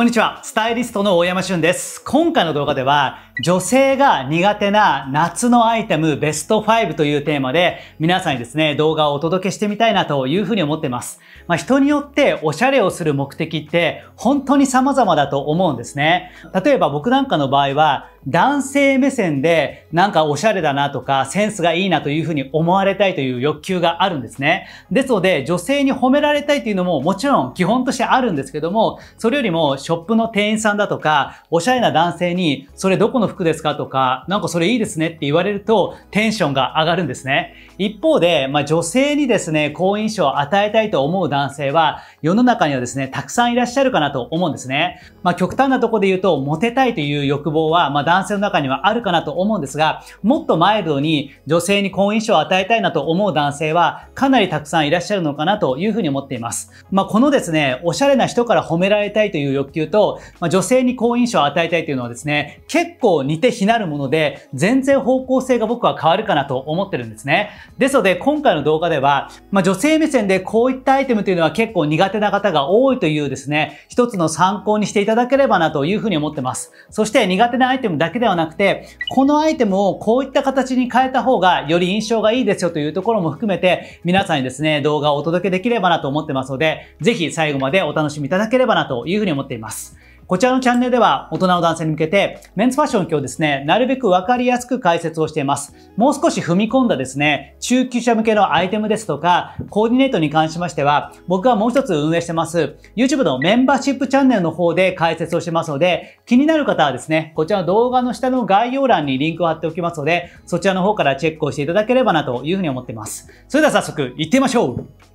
こんにちは。スタイリストの大山俊です。今回の動画では、女性が苦手な夏のアイテムベスト5というテーマで、皆さんにですね、動画をお届けしてみたいなというふうに思ってます。まあ、人によっておしゃれをする目的って、本当に様々だと思うんですね。例えば僕なんかの場合は、男性目線でなんかおしゃれだなとかセンスがいいなというふうに思われたいという欲求があるんですね。ですので女性に褒められたいというのももちろん基本としてあるんですけども、それよりもショップの店員さんだとかおしゃれな男性にそれどこの服ですかとかなんかそれいいですねって言われるとテンションが上がるんですね。一方で、まあ、女性にですね、好印象を与えたいと思う男性は、世の中にはですね、たくさんいらっしゃるかなと思うんですね。まあ、極端なとこで言うと、モテたいという欲望は、まあ、男性の中にはあるかなと思うんですが、もっとマイルドに女性に好印象を与えたいなと思う男性は、かなりたくさんいらっしゃるのかなというふうに思っています。まあ、このですね、おしゃれな人から褒められたいという欲求と、まあ、女性に好印象を与えたいというのはですね、結構似て非なるもので、全然方向性が僕は変わるかなと思ってるんですね。ですので、今回の動画では、まあ、女性目線でこういったアイテムというのは結構苦手な方が多いというですね、一つの参考にしていただければなというふうに思ってます。そして苦手なアイテムだけではなくて、このアイテムをこういった形に変えた方がより印象がいいですよというところも含めて、皆さんにですね、動画をお届けできればなと思ってますので、ぜひ最後までお楽しみいただければなというふうに思っています。こちらのチャンネルでは大人の男性に向けてメンズファッション今日ですね、なるべくわかりやすく解説をしています。もう少し踏み込んだですね、中級者向けのアイテムですとか、コーディネートに関しましては、僕はもう一つ運営してます、YouTube のメンバーシップチャンネルの方で解説をしてますので、気になる方はですね、こちらの動画の下の概要欄にリンクを貼っておきますので、そちらの方からチェックをしていただければなというふうに思っています。それでは早速行ってみましょう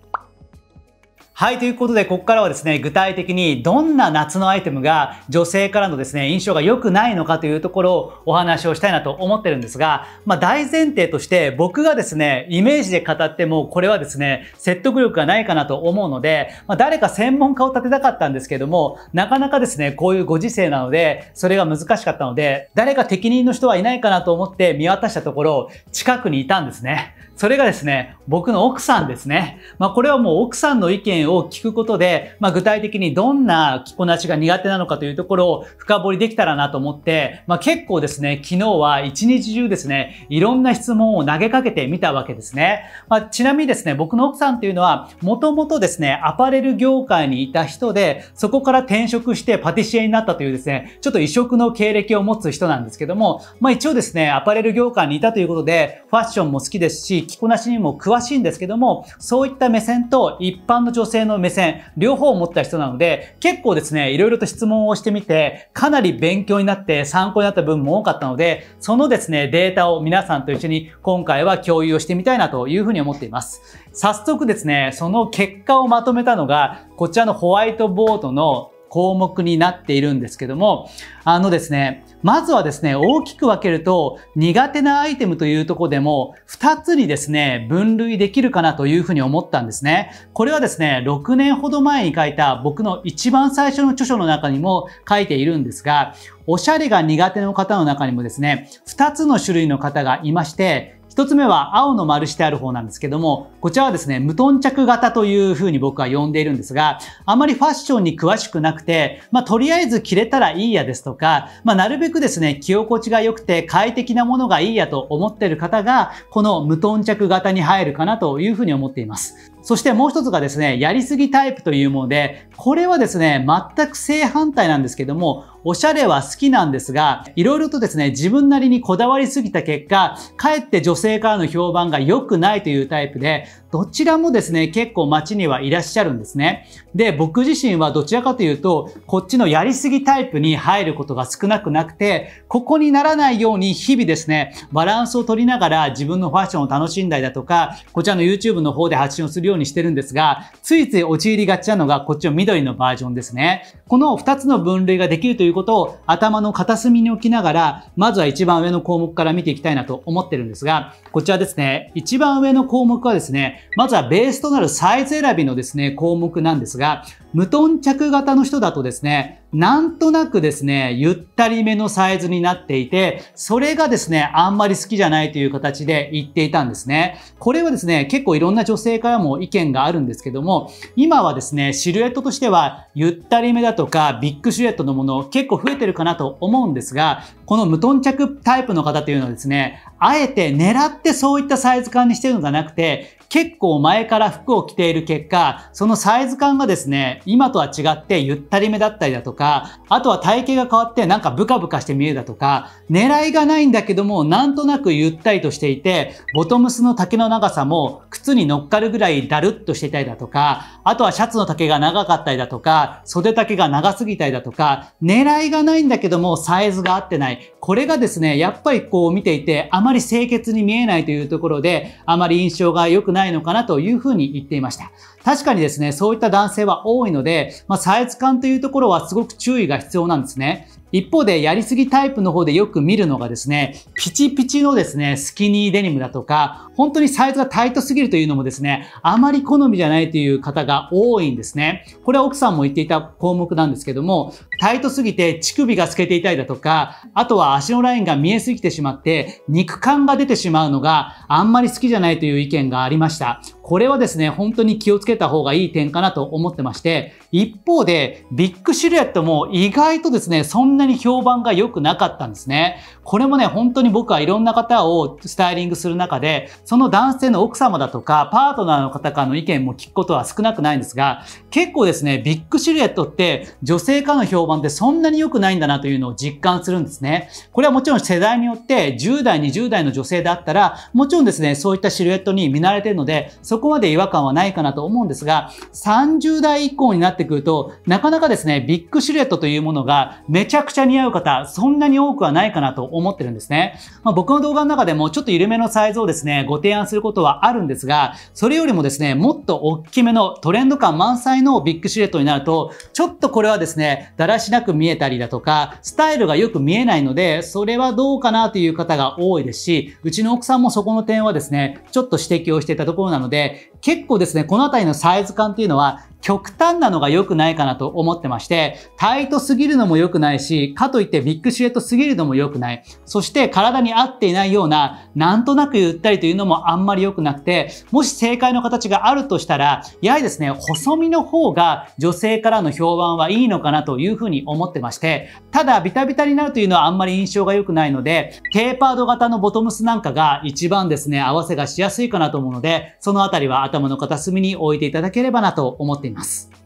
はい、ということで、ここからはですね、具体的にどんな夏のアイテムが女性からのですね、印象が良くないのかというところをお話をしたいなと思ってるんですが、まあ大前提として僕がですね、イメージで語ってもこれはですね、説得力がないかなと思うので、まあ誰か専門家を立てたかったんですけども、なかなかですね、こういうご時世なので、それが難しかったので、誰か適任の人はいないかなと思って見渡したところ、近くにいたんですね。それがですね、僕の奥さんですね。まあ、これはもう奥さんの意見を聞くことで、まあ、具体的にどんな着こなしが苦手なのかというところを深掘りできたらなと思って、まあ、結構ですね、昨日は一日中ですね、いろんな質問を投げかけてみたわけですね。まあ、ちなみにですね、僕の奥さんというのは、もともとですね、アパレル業界にいた人で、そこから転職してパティシエになったというですね、ちょっと異色の経歴を持つ人なんですけども、まあ、一応ですね、アパレル業界にいたということで、ファッションも好きですし、着こなしにも詳しいんですけども、そういった目線と一般の女性の目線、両方を持った人なので、結構ですね、いろいろと質問をしてみて、かなり勉強になって参考になった部分も多かったので、そのですね、データを皆さんと一緒に今回は共有をしてみたいなというふうに思っています。早速ですね、その結果をまとめたのが、こちらのホワイトボードの項目になっているんですけども、あのですね、まずはですね、大きく分けると、苦手なアイテムというとこでも、2つにですね、分類できるかなというふうに思ったんですね。これはですね、6年ほど前に書いた僕の一番最初の著書の中にも書いているんですが、おしゃれが苦手の方の中にもですね、2つの種類の方がいまして、1つ目は青の丸してある方なんですけども、こちらはですね、無頓着型というふうに僕は呼んでいるんですが、あまりファッションに詳しくなくて、まあ、とりあえず着れたらいいやですとか、まあ、なるべくですね、着心地が良くて快適なものがいいやと思ってる方が、この無頓着型に入るかなというふうに思っています。そしてもう一つがですね、やりすぎタイプというもので、これはですね、全く正反対なんですけども、おしゃれは好きなんですが、いろいろとですね、自分なりにこだわりすぎた結果、かえって女性からの評判が良くないというタイプで、どちらもですね、結構街にはいらっしゃるんですね。で、僕自身はどちらかというと、こっちのやりすぎタイプに入ることが少なくなくて、ここにならないように日々ですね、バランスを取りながら自分のファッションを楽しんだりだとか、こちらの YouTube の方で発信をするようようにしてるんですが、ついつい陥りがちなのがこっちの緑のバージョンですね。この2つの分類ができるということを頭の片隅に置きながら、まずは一番上の項目から見ていきたいなと思ってるんですが、こちらですね、一番上の項目はですね、まずはベースとなるサイズ選びのですね、項目なんですが、無頓着型の人だとですね、なんとなくですね、ゆったりめのサイズになっていて、それがですね、あんまり好きじゃないという形で言っていたんですね。これはですね、結構いろんな女性からも意見があるんですけども、今はですね、シルエットとしては、ゆったりめだとか、ビッグシルエットのもの、結構増えてるかなと思うんですが、この無頓着タイプの方というのはですね、あえて狙ってそういったサイズ感にしてるのではなくて、結構前から服を着ている結果、そのサイズ感がですね、今とは違ってゆったりめだったりだとか、か、あとは体型が変わってなんかブカブカして見えるだとか、狙いがないんだけども、なんとなくゆったりとしていて、ボトムスの丈の長さも靴に乗っかるぐらいだるっとしていたりだとか、あとはシャツの丈が長かったりだとか、袖丈が長すぎたりだとか、狙いがないんだけどもサイズが合ってない。これがですね、やっぱりこう見ていて、あまり清潔に見えないというところで、あまり印象が良くないのかなというふうに言っていました。確かにですね、そういった男性は多いので、まあ、サイズ感というところはすごくく注意が必要なんですね。一方で、やりすぎタイプの方でよく見るのがですね、ピチピチのですね、スキニーデニムだとか、本当にサイズがタイトすぎるというのもですね、あまり好みじゃないという方が多いんですね。これは奥さんも言っていた項目なんですけども、タイトすぎて乳首が透けていたりだとか、あとは足のラインが見えすぎてしまって、肉感が出てしまうのがあんまり好きじゃないという意見がありました。これはですね、本当に気をつけた方がいい点かなと思ってまして、一方で、ビッグシルエットも意外とですね、そんなに評判が良くなかったんですね。これもね、本当に僕はいろんな方をスタイリングする中で、その男性の奥様だとか、パートナーの方からの意見も聞くことは少なくないんですが、結構ですね、ビッグシルエットって女性かの評評判ってそんなに良くないんだなというのを実感するんですね。これはもちろん世代によって10代、20代の女性だったら、もちろんですね、そういったシルエットに見慣れてるので、そこまで違和感はないかなと思うんですが、30代以降になってくると、なかなかですね、ビッグシルエットというものがめちゃくちゃ似合う方、そんなに多くはないかなと思ってるんですね。まあ、僕の動画の中でもちょっと緩めのサイズをですね、ご提案することはあるんですが、それよりもですね、もっと大きめのトレンド感満載のビッグシルエットになると、ちょっとこれはですね、だららしなく見えたりだとか、スタイルがよく見えないので、それはどうかなという方が多いですし、うちの奥さんもそこの点はですね、ちょっと指摘をしていたところなので、結構ですね、この辺りのサイズ感っていうのは、極端なのが良くないかなと思ってまして、タイトすぎるのも良くないし、かといってビッグシュエットすぎるのも良くない。そして体に合っていないような、なんとなくゆったりというのもあんまり良くなくて、もし正解の形があるとしたら、やはりですね、細身の方が女性からの評判はいいのかなというふうふうに思ってまして、ただビタビタになるというのはあんまり印象が良くないので、テーパード型のボトムスなんかが一番ですね、合わせがしやすいかなと思うので、そのあたりは頭の片隅に置いていただければなと思っています。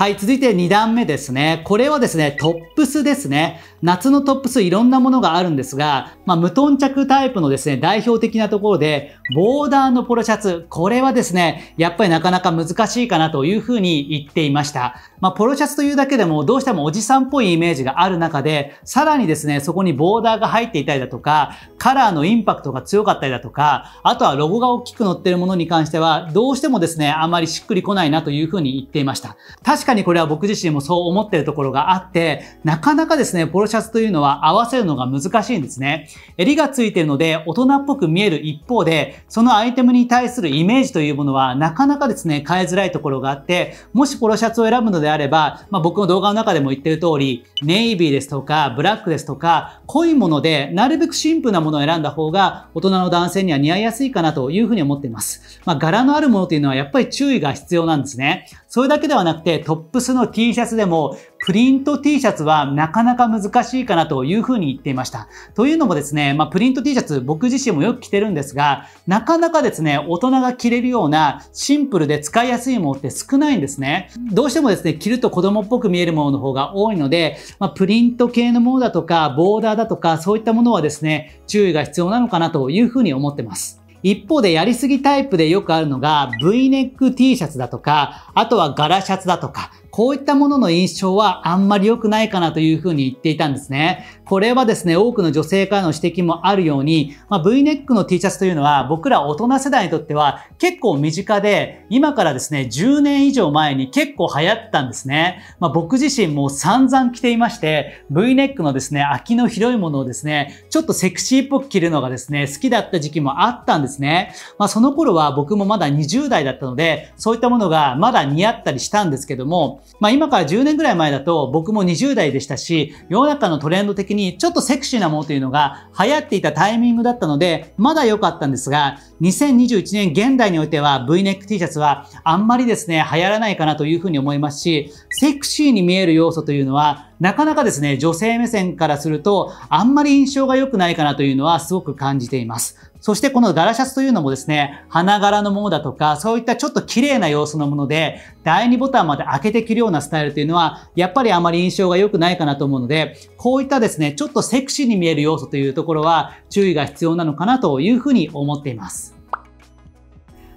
はい、続いて2段目ですね。これはですね、トップスですね。夏のトップスいろんなものがあるんですが、まあ、無頓着タイプのですね、代表的なところで、ボーダーのポロシャツ、これはですね、やっぱりなかなか難しいかなというふうに言っていました。まあ、ポロシャツというだけでもどうしてもおじさんっぽいイメージがある中で、さらにですね、そこにボーダーが入っていたりだとか、カラーのインパクトが強かったりだとか、あとはロゴが大きく載ってるものに関しては、どうしてもですね、あまりしっくりこないなというふうに言っていました。確かかにこれは僕自身もそう思ってるところがあって、なかなかですね、ポロシャツというのは合わせるのが難しいんですね。襟がついてるので大人っぽく見える一方で、そのアイテムに対するイメージというものはなかなかですね、変えづらいところがあって、もしポロシャツを選ぶのであれば、まあ、僕の動画の中でも言ってる通り、ネイビーですとか、ブラックですとか、濃いもので、なるべくシンプルなものを選んだ方が、大人の男性には似合いやすいかなというふうに思っています。まあ、柄のあるものというのはやっぱり注意が必要なんですね。それだけではなくて、トップスの T シャツでも、プリント T シャツはなかなか難しいかなというふうに言っていました。というのもですね、まあ、プリント T シャツ僕自身もよく着てるんですが、なかなかですね、大人が着れるようなシンプルで使いやすいものって少ないんですね。どうしてもですね、着ると子供っぽく見えるものの方が多いので、まあ、プリント系のものだとか、ボーダーだとか、そういったものはですね、注意が必要なのかなというふうに思ってます。一方でやりすぎタイプでよくあるのが V ネック T シャツだとか、あとは柄シャツだとか、こういったものの印象はあんまり良くないかなというふうに言っていたんですね。これはですね、多くの女性からの指摘もあるように、まあ、V ネックの T シャツというのは僕ら大人世代にとっては結構身近で、今からですね、10年以上前に結構流行ったんですね。まあ、僕自身も散々着ていまして、V ネックのですね、秋の広いものをですね、ちょっとセクシーっぽく着るのがですね、好きだった時期もあったんですね。まあ、その頃は僕もまだ20代だったので、そういったものがまだ似合ったりしたんですけども、まあ今から10年ぐらい前だと僕も20代でしたし、世の中のトレンド的にちょっとセクシーなものというのが流行っていたタイミングだったので、まだ良かったんですが、2021年現代においては V ネック T シャツはあんまりですね、流行らないかなというふうに思いますし、セクシーに見える要素というのはなかなかですね、女性目線からすると、あんまり印象が良くないかなというのはすごく感じています。そしてこの柄シャツというのもですね、花柄のものだとか、そういったちょっと綺麗な様子のもので、第2ボタンまで開けて着るようなスタイルというのは、やっぱりあまり印象が良くないかなと思うので、こういったですね、ちょっとセクシーに見える要素というところは、注意が必要なのかなというふうに思っています。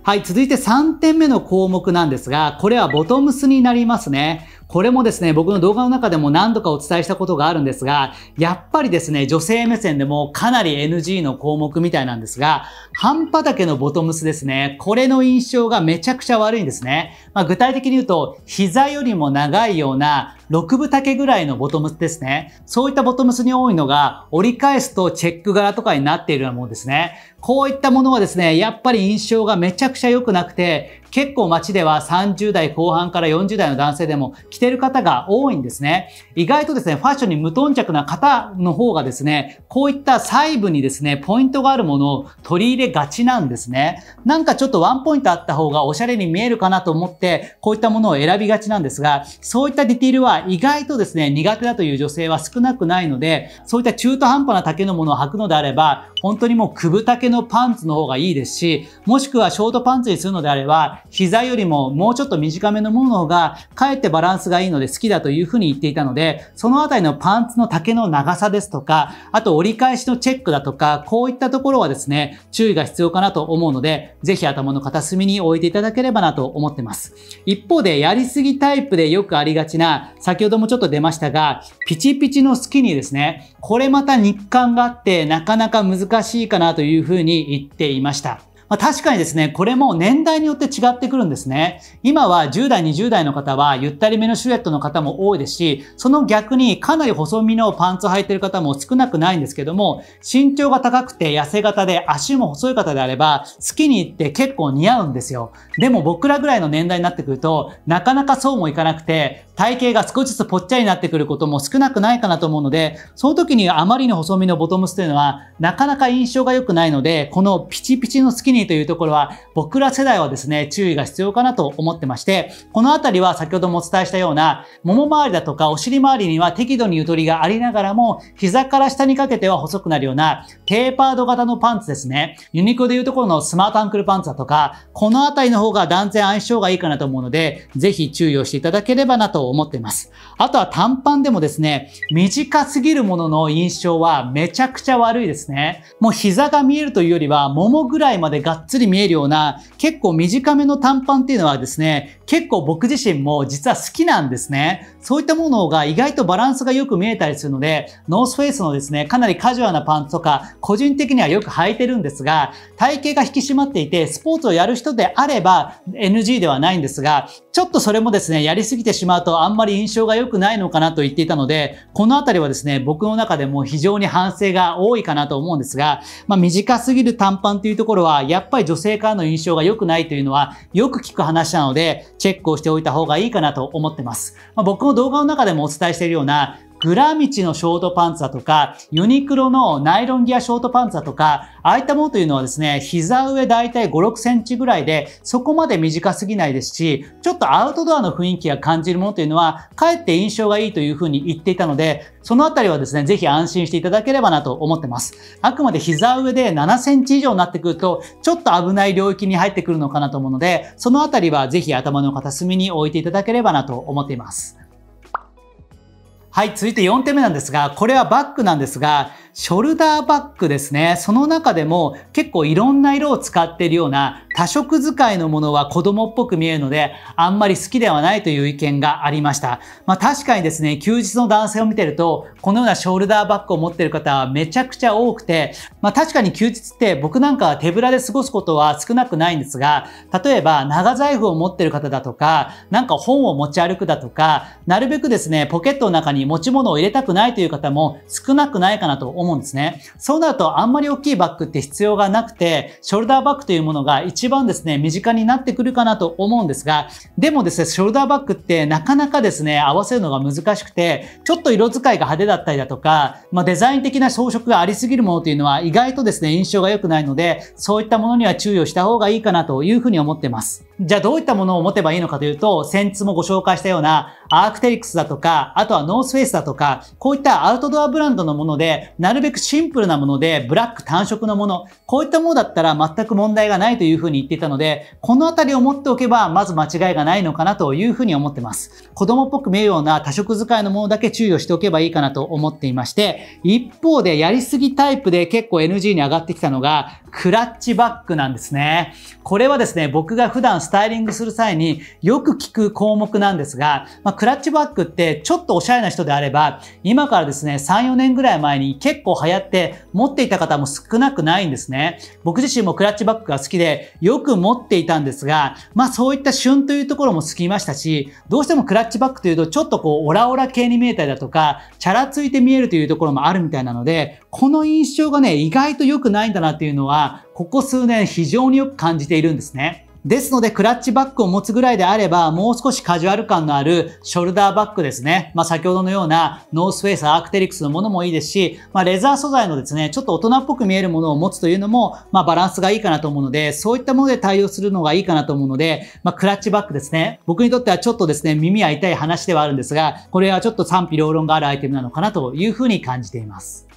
はい、続いて3点目の項目なんですが、これはボトムスになりますね。これもですね、僕の動画の中でも何度かお伝えしたことがあるんですが、やっぱりですね、女性目線でもかなり NG の項目みたいなんですが、半畑のボトムスですね、これの印象がめちゃくちゃ悪いんですね。まあ、具体的に言うと、膝よりも長いような6分丈ぐらいのボトムスですね。そういったボトムスに多いのが、折り返すとチェック柄とかになっているようなものですね。こういったものはですね、やっぱり印象がめちゃくちゃ良くなくて、結構街では30代後半から40代の男性でも着てる方が多いんですね。意外とですね、ファッションに無頓着な方の方がですね、こういった細部にですね、ポイントがあるものを取り入れがちなんですね。なんかちょっとワンポイントあった方がおしゃれに見えるかなと思って、こういったものを選びがちなんですが、そういったディティールはが意外とですね、苦手だという女性は少なくないので、そういった中途半端な丈のものを履くのであれば、本当にもうくぶ丈のパンツの方がいいですし、もしくはショートパンツにするのであれば、膝よりももうちょっと短めのものが、かえってバランスがいいので好きだというふうに言っていたので、そのあたりのパンツの丈の長さですとか、あと折り返しのチェックだとか、こういったところはですね、注意が必要かなと思うので、ぜひ頭の片隅に置いていただければなと思ってます。一方で、やりすぎタイプでよくありがちな、先ほどもちょっと出ましたが、ピチピチの好きにですね。これまた日韓があって、なかなか難しいかなというふうに言っていました。まあ、確かにですね、これも年代によって違ってくるんですね。今は10代、20代の方はゆったりめのシルエットの方も多いですし、その逆にかなり細身のパンツ履いてる方も少なくないんですけども、身長が高くて痩せ型で足も細い方であれば、好きに行って結構似合うんですよ。でも僕らぐらいの年代になってくると、なかなかそうもいかなくて、体型が少しずつぽっちゃりになってくることも少なくないかなと思うので、その時にあまりに細身のボトムスというのは、なかなか印象が良くないので、このピチピチのスキニにというところは、僕ら世代はですね、注意が必要かなと思ってまして、このあたりは先ほどもお伝えしたような、もも周りだとかお尻周りには適度にゆとりがありながらも、膝から下にかけては細くなるような、テーパード型のパンツですね。ユニクロでいうところのスマートアンクルパンツだとか、このあたりの方が断然相性がいいかなと思うので、ぜひ注意をしていただければなと思っています。あとは短パンでもですね、短すぎるものの印象はめちゃくちゃ悪いですね。もう膝が見えるというよりは、ももぐらいまでがっつり見えるような、結構短めの短パンっていうのはですね、結構僕自身も実は好きなんですね。そういったものが意外とバランスがよく見えたりするので、ノースフェイスのですね、かなりカジュアルなパンツとか、個人的にはよく履いてるんですが、体型が引き締まっていて、スポーツをやる人であれば NG ではないんですが、ちょっとそれもですね、やりすぎてしまうとあんまり印象が良くないのかなと言っていたので、このあたりはですね、僕の中でも非常に反省が多いかなと思うんですが、まあ、短すぎる短パンというところは、やっぱり女性からの印象が良くないというのはよく聞く話なので、チェックをしておいた方がいいかなと思ってます。まあ、僕の動画の中でもお伝えしているような、グラミチのショートパンツだとか、ユニクロのナイロンギアショートパンツだとか、ああいったものというのはですね、膝上だいたい5、6センチぐらいで、そこまで短すぎないですし、ちょっとアウトドアの雰囲気が感じるものというのは、かえって印象がいいというふうに言っていたので、そのあたりはですね、ぜひ安心していただければなと思ってます。あくまで膝上で7センチ以上になってくると、ちょっと危ない領域に入ってくるのかなと思うので、そのあたりはぜひ頭の片隅に置いていただければなと思っています。はい、続いて4点目なんですが、これはバックなんですが、ショルダーバッグですね。その中でも結構いろんな色を使っているような多色使いのものは子供っぽく見えるので、あんまり好きではないという意見がありました。まあ確かにですね、休日の男性を見てると、このようなショルダーバッグを持っている方はめちゃくちゃ多くて、まあ確かに休日って僕なんかは手ぶらで過ごすことは少なくないんですが、例えば長財布を持ってる方だとか、なんか本を持ち歩くだとか、なるべくですね、ポケットの中に持ち物を入れたくないという方も少なくないかなと思す。思うんですね。そうなるとあんまり大きいバッグって必要がなくて、ショルダーバッグというものが一番ですね、身近になってくるかなと思うんですが、でもですね、ショルダーバッグってなかなかですね、合わせるのが難しくて、ちょっと色使いが派手だったりだとか、まあ、デザイン的な装飾がありすぎるものというのは意外とですね、印象が良くないので、そういったものには注意をした方がいいかなというふうに思ってます。じゃあどういったものを持てばいいのかというと、先日もご紹介したようなアークテリクスだとか、あとはノースフェイスだとか、こういったアウトドアブランドのもので、なるべくシンプルなもので、ブラック単色のもの、こういったものだったら全く問題がないというふうに言っていたので、このあたりを持っておけば、まず間違いがないのかなというふうに思ってます。子供っぽく見えるような多色使いのものだけ注意をしておけばいいかなと思っていまして、一方でやりすぎタイプで結構 NG に上がってきたのが、クラッチバッグなんですね。これはですね、僕が普段スタイリングする際によく聞く項目なんですが、まあ、クラッチバッグってちょっとおしゃれな人であれば、今からですね、3、4年ぐらい前に結構流行って持っていた方も少なくないんですね。僕自身もクラッチバッグが好きでよく持っていたんですが、まあそういった旬というところも好きましたし、どうしてもクラッチバッグというとちょっとこうオラオラ系に見えたりだとか、チャラついて見えるというところもあるみたいなので、この印象がね、意外と良くないんだなっていうのは、ここ数年非常によく感じているんですね。ですので、クラッチバックを持つぐらいであれば、もう少しカジュアル感のあるショルダーバッグですね。まあ、先ほどのようなノースフェイスアークテリクスのものもいいですし、まあ、レザー素材のですね、ちょっと大人っぽく見えるものを持つというのも、まあ、バランスがいいかなと思うので、そういったもので対応するのがいいかなと思うので、まあ、クラッチバッグですね。僕にとってはちょっとですね、耳は痛い話ではあるんですが、これはちょっと賛否両論があるアイテムなのかなというふうに感じています。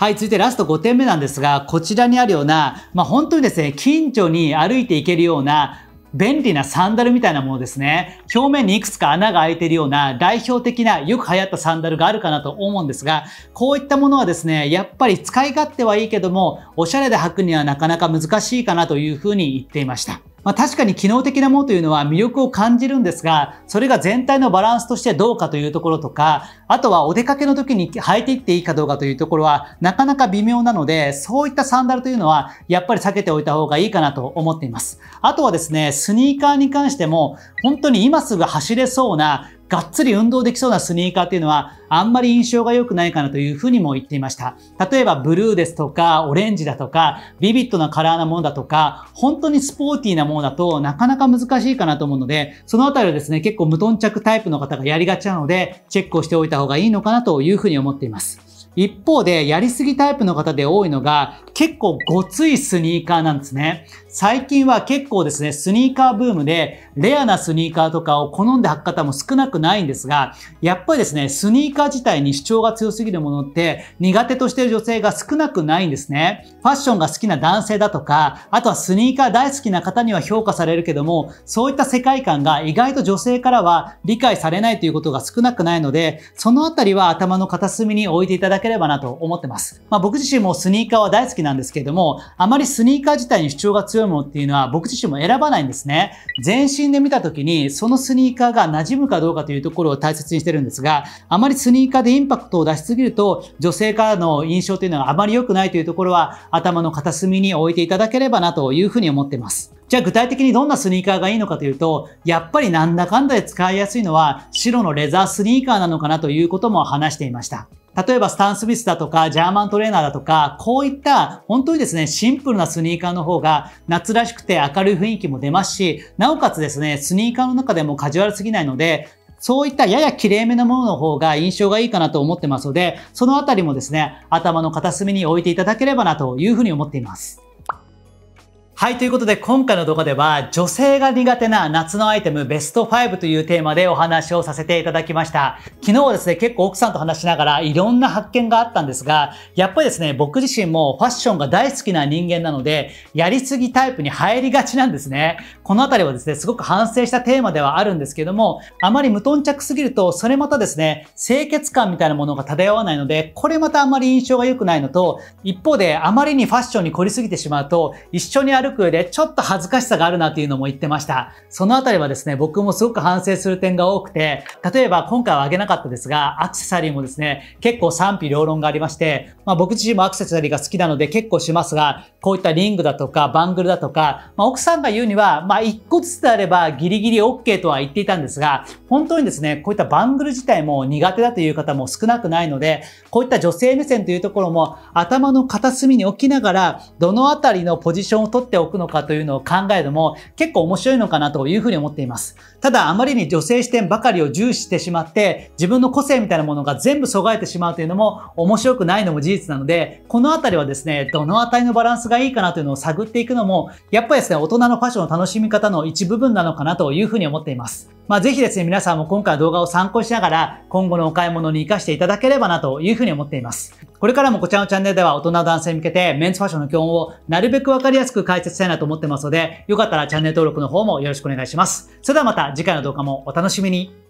はい、続いてラスト5点目なんですが、こちらにあるような、まあ、本当にですね、近所に歩いていけるような、便利なサンダルみたいなものですね。表面にいくつか穴が開いているような代表的なよく流行ったサンダルがあるかなと思うんですが、こういったものはですね、やっぱり使い勝手はいいけども、おしゃれで履くにはなかなか難しいかなというふうに言っていました。まあ、確かに機能的なものというのは魅力を感じるんですが、それが全体のバランスとしてどうかというところとか、あとはお出かけの時に履いていっていいかどうかというところはなかなか微妙なので、そういったサンダルというのはやっぱり避けておいた方がいいかなと思っています。あとはですね、スニーカーに関しても、本当に今すぐ走れそうながっつり運動できそうなスニーカーっていうのは、あんまり印象が良くないかなというふうにも言っていました。例えば、ブルーですとか、オレンジだとか、ビビッドなカラーなものだとか、本当にスポーティーなものだとなかなか難しいかなと思うので、そのあたりはですね、結構無頓着タイプの方がやりがちなので、チェックをしておいた方がいいのかなというふうに思っています。一方で、やりすぎタイプの方で多いのが、結構ごついスニーカーなんですね。最近は結構ですね、スニーカーブームで、レアなスニーカーとかを好んで履く方も少なくないんですが、やっぱりですね、スニーカー自体に主張が強すぎるものって、苦手としている女性が少なくないんですね。ファッションが好きな男性だとか、あとはスニーカー大好きな方には評価されるけども、そういった世界観が意外と女性からは理解されないということが少なくないので、そのあたりは頭の片隅に置いていただければなと思ってます。まあ僕自身もスニーカーは大好きなんですけれども、あまりスニーカー自体に主張が強強いものっていうのは僕自身も選ばないんですね。全身で見た時にそのスニーカーが馴染むかどうかというところを大切にしてるんですが、あまりスニーカーでインパクトを出しすぎると女性からの印象というのはあまり良くないというところは頭の片隅に置いていただければなというふうに思っています。じゃあ具体的にどんなスニーカーがいいのかというと、やっぱりなんだかんだで使いやすいのは白のレザースニーカーなのかなということも話していました。例えばスタン・スミスだとか、ジャーマントレーナーだとか、こういった本当にですね、シンプルなスニーカーの方が夏らしくて明るい雰囲気も出ますし、なおかつですね、スニーカーの中でもカジュアルすぎないので、そういったやや綺麗めなものの方が印象がいいかなと思ってますので、そのあたりもですね、頭の片隅に置いていただければなというふうに思っています。はい、ということで今回の動画では女性が苦手な夏のアイテムベスト5というテーマでお話をさせていただきました。昨日はですね、結構奥さんと話しながらいろんな発見があったんですが、やっぱりですね、僕自身もファッションが大好きな人間なので、やりすぎタイプに入りがちなんですね。このあたりはですね、すごく反省したテーマではあるんですけども、あまり無頓着すぎると、それまたですね、清潔感みたいなものが漂わないので、これまたあまり印象が良くないのと、一方であまりにファッションに凝りすぎてしまうと、一緒に歩上でちょっと恥ずかしさがあるなっていうのも言ってました。そのあたりはですね、僕もすごく反省する点が多くて、例えば今回はあげなかったですが、アクセサリーもですね、結構賛否両論がありまして、まあ僕自身もアクセサリーが好きなので結構しますが、こういったリングだとかバングルだとか、まあ奥さんが言うには、まあ1個ずつであればギリギリ OK とは言っていたんですが、本当にですね、こういったバングル自体も苦手だという方も少なくないので、こういった女性目線というところも頭の片隅に置きながら、どのあたりのポジションを取っておくのかというのを考えるも結構面白いのかなというふうに思っています。ただ、あまりに女性視点ばかりを重視してしまって、自分の個性みたいなものが全部そがえてしまうというのも面白くないのも事実なので、このあたりはですね、どのあたりのバランスがいいかなというのを探っていくのも、やっぱりですね、大人のファッションの楽しみ方の一部分なのかなというふうに思っています。まあ、ぜひですね、皆さんも今回の動画を参考にしながら、今後のお買い物に活かしていただければなというふうに思っています。これからもこちらのチャンネルでは大人男性に向けてメンズファッションの基本をなるべくわかりやすく解説したいなと思ってますので、よかったらチャンネル登録の方もよろしくお願いします。それではまた次回の動画もお楽しみに。